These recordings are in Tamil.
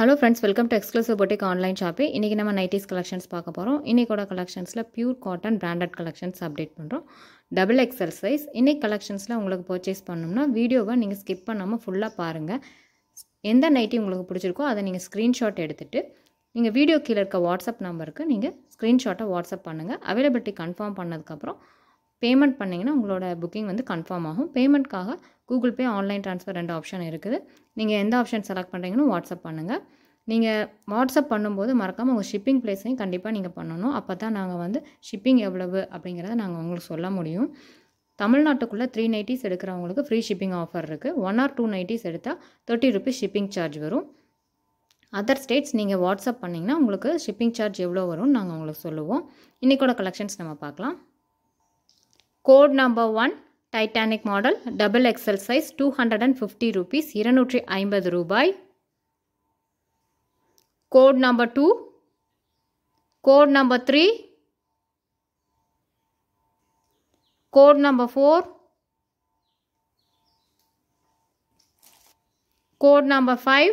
Hello friends welcome to exclusive boutique online shopping இன்றைக்கி நம்ம நைட்டிஸ் கலெக்ஷன்ஸ் பார்க்க போகிறோம் இன்றைக்கோட கலெக்ஷன்ஸில் pure cotton branded collections update பண்ணுறோம் டபுள் எக்ஸல் சைஸ் இன்றைக்கி கலெக்ஷன்ஸில் உங்களுக்கு பர்ச்சேஸ் பண்ணோம்னா வீடியோவை நீங்கள் ஸ்கிப் பண்ணாமல் ஃபுல்லாக பாருங்கள் எந்த நைட்டி உங்களுக்கு பிடிச்சிருக்கோ அதை நீங்கள் ஸ்க்ரீன்ஷாட் எடுத்துகிட்டு நீங்கள் வீடியோ கீழே இருக்க வாட்ஸ்அப் நம்பருக்கு நீங்கள் ஸ்க்ரீன்ஷாட்டை வாட்ஸ்அப் பண்ணுங்கள் அவைலபிலிட்டி கன்ஃபார்ம் பண்ணதுக்கப்புறம் பேமெண்ட் பண்ணிங்கன்னா உங்களோட புக்கிங் வந்து கன்ஃபார்ம் ஆகும் பேமெண்ட்காக கூகுள் பே ஆன்லைன் ட்ரான்ஸ்ஃபர் ரெண்டு ஆப்ஷன் இருக்குது நீங்கள் எந்த ஆப்ஷன் செலக்ட் பண்ணுறீங்கன்னு வாட்ஸ்அப் பண்ணுங்கள் நீங்கள் வாட்ஸ்அப் பண்ணும்போது மறக்காமல் உங்கள் ஷிப்பிங் ப்ளேஸையும் கண்டிப்பாக நீங்கள் பண்ணணும் அப்போ தான் நாங்கள் வந்து ஷிப்பிங் எவ்வளவு அப்படிங்கிறத நாங்கள் உங்களுக்கு சொல்ல முடியும் தமிழ்நாட்டுக்குள்ளே த்ரீ நைட்டிஸ் எடுக்கிறவங்களுக்கு ஃப்ரீ ஷிப்பிங் ஆஃபர் இருக்குது ஒன் ஆர் டூ நைட்டிஸ் எடுத்தால் தேர்ட்டி ருபீஸ் ஷிப்பிங் சார்ஜ் வரும் அதர் ஸ்டேட்ஸ் நீங்கள் வாட்ஸ்அப் பண்ணிங்கன்னா உங்களுக்கு ஷிப்பிங் சார்ஜ் எவ்வளோ வரும்னு நாங்கள் உங்களுக்கு சொல்லுவோம் இன்றைக்கோட கலெக்ஷன்ஸ் நம்ம பார்க்கலாம் code number one Titanic model double XL size two hundred and fifty rupees இருநூற்றி ஐம்பது ரூபாய் code number two code number three code number four code number five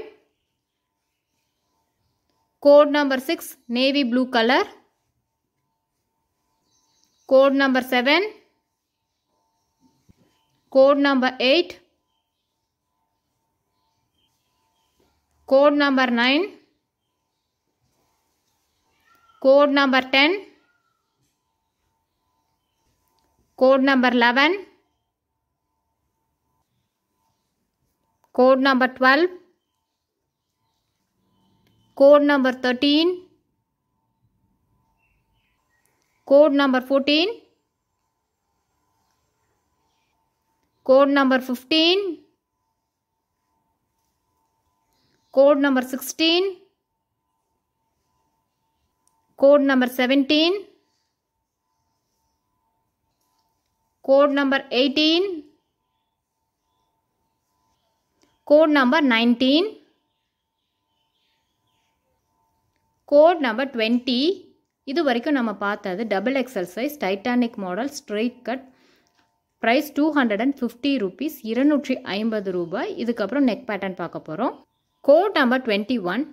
code number six navy blue colour code number seven code number eight code number nine code number ten code number eleven code number twelve code number thirteen code number fourteen code number 15 code number 16 code number 17 code number 18 code number 19 code number twenty இது வரைக்கும் நம்ம பார்த்தது double XL Titanic model straight cut price two hundred and fifty rupees இருநூற்றி ஐம்பது ரூபாய் இதுக்கப்புறம் நெக் பேட்டர்ன் பார்க்க போகிறோம் code number twenty one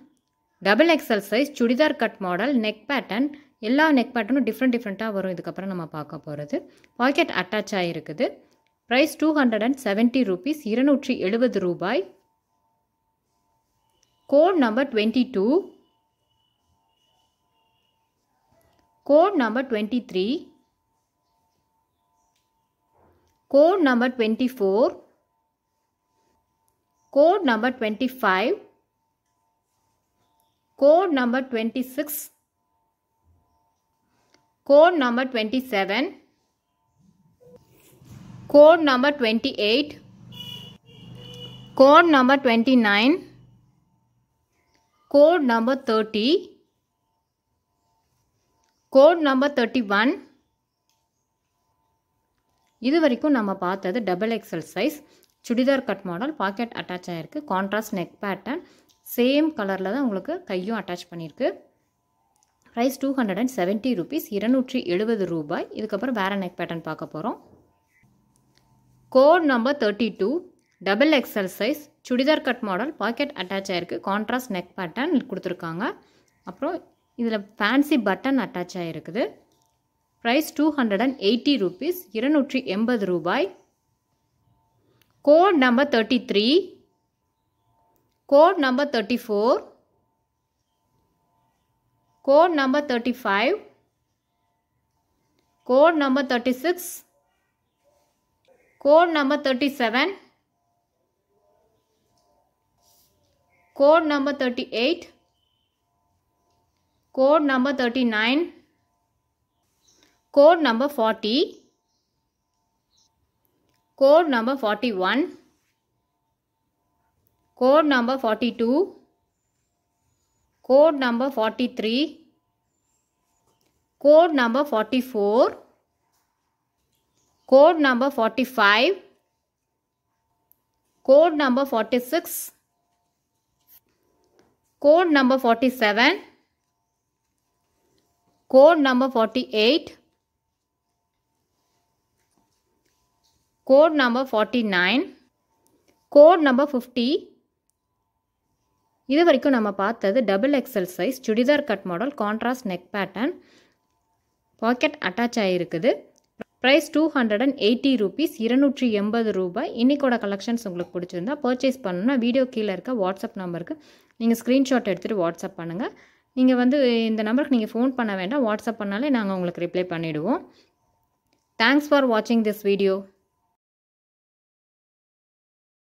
double XL size churidar cut model neck pattern எல்லா நெக் பேட்டர்னும் டிஃப்ரெண்ட் டிஃப்ரெண்ட்டாக வரும் இதுக்கப்புறம் நம்ம பார்க்க போகிறது பாக்கெட் அட்டாச் ஆகிருக்குது price two hundred and seventy rupees இருநூற்றி எழுபது ரூபாய் code number twenty two code number twenty three Code number 24. Code number 25. Code number 26. Code number 27. Code number 28. Code number 29. Code number 30. Code number 31. இது வரைக்கும் நம்ம பார்த்தது double XL size churidar cut model pocket attach ஆகிருக்கு கான்ட்ராஸ்ட் நெக் பேட்டர்ன் சேம் கலரில் தான் உங்களுக்கு கையும் அட்டாச் பண்ணியிருக்கு price two hundred and seventy rupees இருநூற்றி எழுபது ரூபாய் இதுக்கப்புறம் வேறு நெக் பேட்டர்ன் பார்க்க போகிறோம் code number thirty two double XL size churidar cut model pocket attach ஆகிருக்கு கான்ட்ராஸ்ட் நெக் பேட்டர்ன் கொடுத்துருக்காங்க அப்புறம் இதில் ஃபேன்சி பட்டன் அட்டாச் ஆகிருக்குது price 280 rupees 280 rupees code number 33 code number 34 code number 35 code number 36 code number 37 code number 38 code number 39 Code number 40. Code number 41. Code number 42. Code number 43. Code number 44. Code number 45. Code number 46. Code number 47. Code number 48 code number forty nine code number 50 இது வரைக்கும் நம்ம பார்த்தது double XL size churidar cut model contrast neck pattern pocket attach ஆகிருக்குது price two hundred and eighty rupees இருநூற்றி எண்பது ரூபாய் இன்றைக்கோட கலெக்ஷன்ஸ் உங்களுக்கு பிடிச்சிருந்தா பர்ச்சேஸ் பண்ணணும்னா வீடியோ கீழே இருக்க வாட்ஸ்அப் நம்பருக்கு நீங்கள் ஸ்க்ரீன்ஷாட் எடுத்துகிட்டு வாட்ஸ்அப் பண்ணுங்கள் நீங்கள் வந்து இந்த நம்பருக்கு நீங்கள் ஃபோன் பண்ண வேண்டாம் வாட்ஸ்அப் பண்ணாலே நாங்கள் உங்களுக்கு ரிப்ளை பண்ணிவிடுவோம் தேங்க்ஸ் ஃபார் வாட்சிங் திஸ் வீடியோ